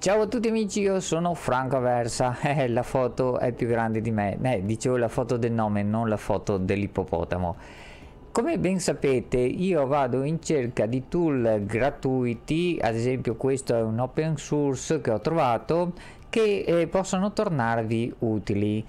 Ciao a tutti amici, io sono Franco Aversa e eh, la foto è più grande di me. Eh, dicevo la foto del nome, non la foto dell'ippopotamo. Come ben sapete io vado in cerca di tool gratuiti, ad esempio questo è un open source che ho trovato, che eh, possono tornarvi utili.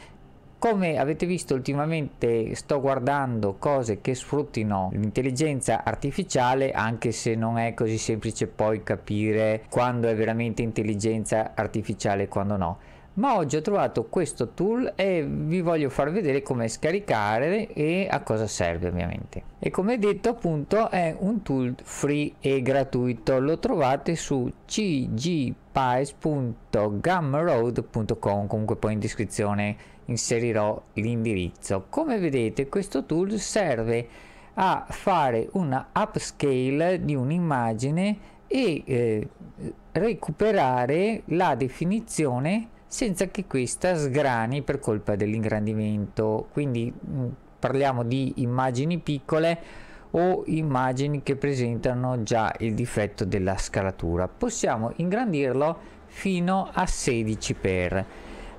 Come avete visto ultimamente sto guardando cose che sfruttino l'intelligenza artificiale anche se non è così semplice poi capire quando è veramente intelligenza artificiale e quando no ma oggi ho trovato questo tool e vi voglio far vedere come scaricare e a cosa serve ovviamente e come detto appunto è un tool free e gratuito lo trovate su cgpies.gumroad.com comunque poi in descrizione inserirò l'indirizzo. Come vedete questo tool serve a fare una upscale di un'immagine e eh, recuperare la definizione senza che questa sgrani per colpa dell'ingrandimento quindi mh, mm, parliamo di immagini piccole o immagini che presentano già il difetto della scalatura possiamo ingrandirlo fino a 16 x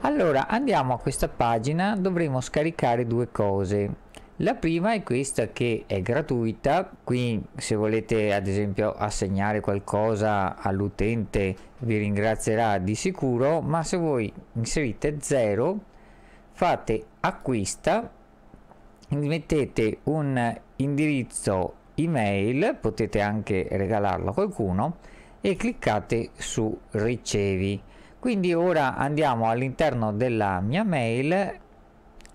allora andiamo a questa pagina dovremo scaricare due cose la prima è questa che è gratuita, qui se volete ad esempio assegnare qualcosa all'utente vi ringrazierà di sicuro, ma se voi inserite 0 fate acquista, mettete un indirizzo email, potete anche regalarlo a qualcuno e cliccate su ricevi quindi ora andiamo all'interno della mia mail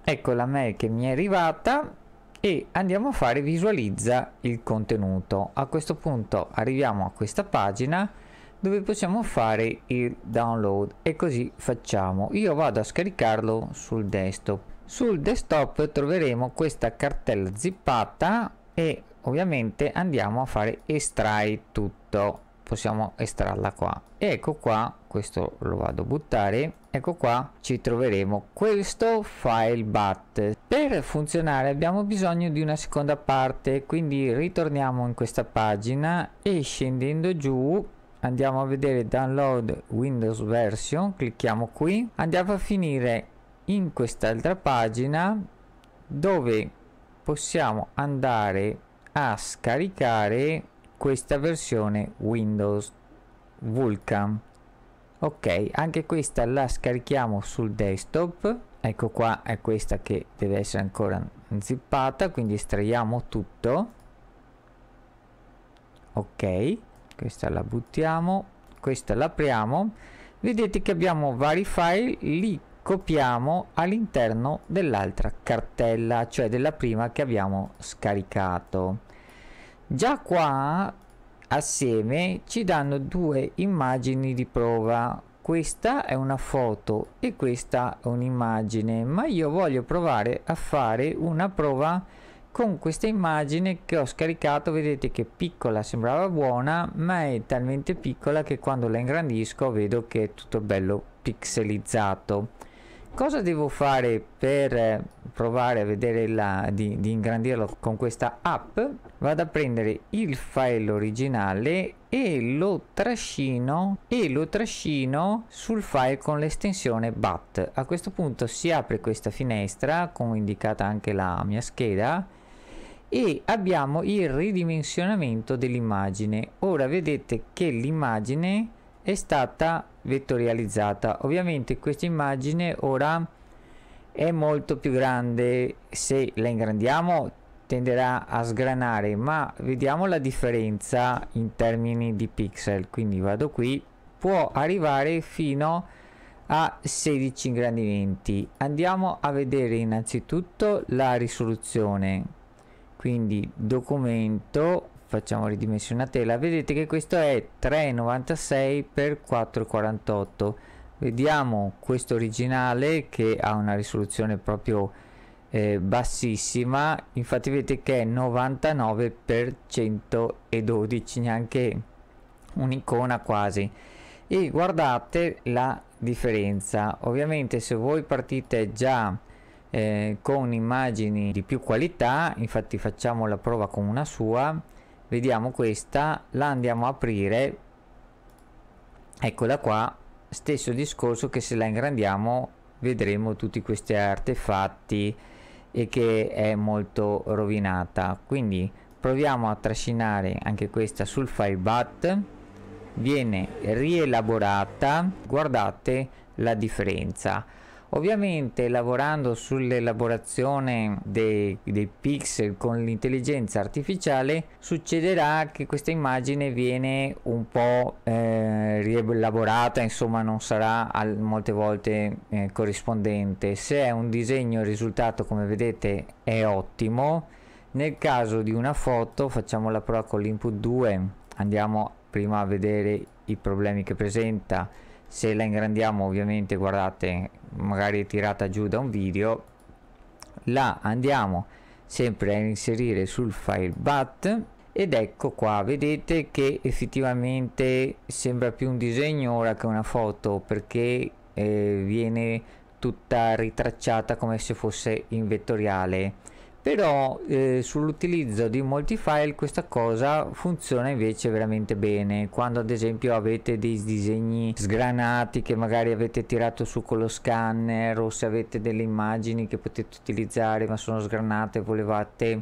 ecco la mail che mi è arrivata e andiamo a fare visualizza il contenuto a questo punto arriviamo a questa pagina dove possiamo fare il download e così facciamo io vado a scaricarlo sul desktop sul desktop troveremo questa cartella zippata e ovviamente andiamo a fare estrai tutto possiamo estrarla qua e ecco qua questo lo vado a buttare ecco qua ci troveremo questo file bat per funzionare abbiamo bisogno di una seconda parte quindi ritorniamo in questa pagina e scendendo giù andiamo a vedere download windows version clicchiamo qui andiamo a finire in quest'altra pagina dove possiamo andare a scaricare questa versione Windows Vulkan ok anche questa la scarichiamo sul desktop ecco qua è questa che deve essere ancora zippata quindi estraiamo tutto ok questa la buttiamo questa l'apriamo vedete che abbiamo vari file li copiamo all'interno dell'altra cartella cioè della prima che abbiamo scaricato Già qua assieme ci danno due immagini di prova. Questa è una foto e questa è un'immagine, ma io voglio provare a fare una prova con questa immagine che ho scaricato vedete che piccola sembrava buona ma è talmente piccola che quando la ingrandisco vedo che è tutto bello pixelizzato cosa devo fare per eh, provare a vedere la, di, di ingrandirlo con questa app vado a prendere il file originale e lo trascino e lo trascino sul file con l'estensione bat a questo punto si apre questa finestra con indicata anche la mia scheda e abbiamo il ridimensionamento dell'immagine ora vedete che l'immagine è stata vettorializzata ovviamente questa immagine ora è molto più grande se la ingrandiamo tenderà a sgranare ma vediamo la differenza in termini di pixel quindi vado qui può arrivare fino a 16 ingrandimenti andiamo a vedere innanzitutto la risoluzione quindi documento facciamo ridimensionare tela vedete che questo è 3,96 x 4,48 vediamo questo originale che ha una risoluzione proprio eh, bassissima infatti vedete che è 99 x 112 neanche un'icona quasi e guardate la differenza ovviamente se voi partite già eh, con immagini di più qualità infatti facciamo la prova con una sua vediamo questa la andiamo a aprire eccola qua stesso discorso che se la ingrandiamo vedremo tutti questi artefatti e che è molto rovinata quindi proviamo a trascinare anche questa sul filebat viene rielaborata guardate la differenza Ovviamente lavorando sull'elaborazione dei, dei, pixel con l'intelligenza artificiale succederà che questa immagine viene un po' eh, rielaborata, insomma non sarà al, molte volte eh, corrispondente. Se è un disegno il risultato come vedete è ottimo, nel caso di una foto facciamo la prova con l'input 2, andiamo prima a vedere i problemi che presenta se la ingrandiamo ovviamente guardate magari tirata giù da un video la andiamo sempre a inserire sul file bat ed ecco qua vedete che effettivamente sembra più un disegno ora che una foto perché eh, viene tutta ritracciata come se fosse in vettoriale però eh, sull'utilizzo di molti file questa cosa funziona invece veramente bene quando ad esempio avete dei disegni sgranati che magari avete tirato su con lo scanner o se avete delle immagini che potete utilizzare ma sono sgranate e volevate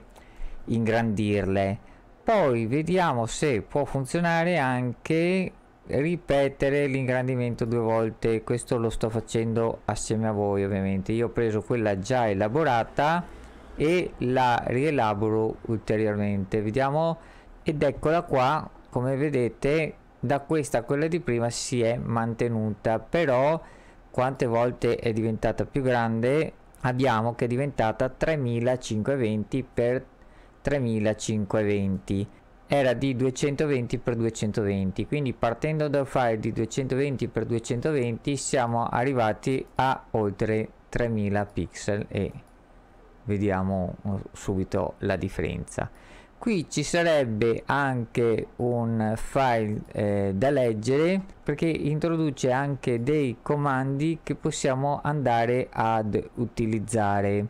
ingrandirle poi vediamo se può funzionare anche ripetere l'ingrandimento due volte questo lo sto facendo assieme a voi ovviamente io ho preso quella già elaborata e la rielaboro ulteriormente vediamo ed eccola qua come vedete da questa a quella di prima si è mantenuta però quante volte è diventata più grande abbiamo che è diventata 3520 x 3520 era di 220 x 220 quindi partendo dal file di 220 x 220 siamo arrivati a oltre 3000 pixel e vediamo uh, subito la differenza qui ci sarebbe anche un file eh, da leggere perché introduce anche dei comandi che possiamo andare ad utilizzare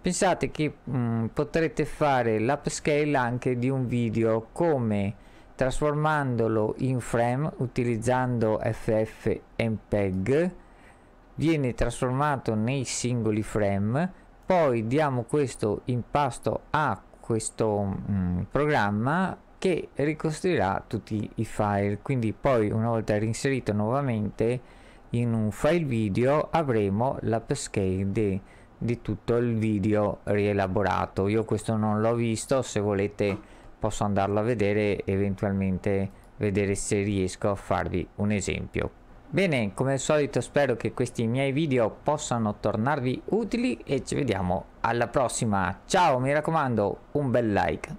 pensate che mh, mm, potrete fare l'upscale anche di un video come trasformandolo in frame utilizzando ffmpeg viene trasformato nei singoli frame poi diamo questo impasto a questo mh, mm, programma che ricostruirà tutti i file quindi poi una volta reinserito nuovamente in un file video avremo l'upscale di, di tutto il video rielaborato io questo non l'ho visto se volete posso andarlo a vedere eventualmente vedere se riesco a farvi un esempio Bene, come al solito spero che questi miei video possano tornarvi utili e ci vediamo alla prossima. Ciao, mi raccomando, un bel like.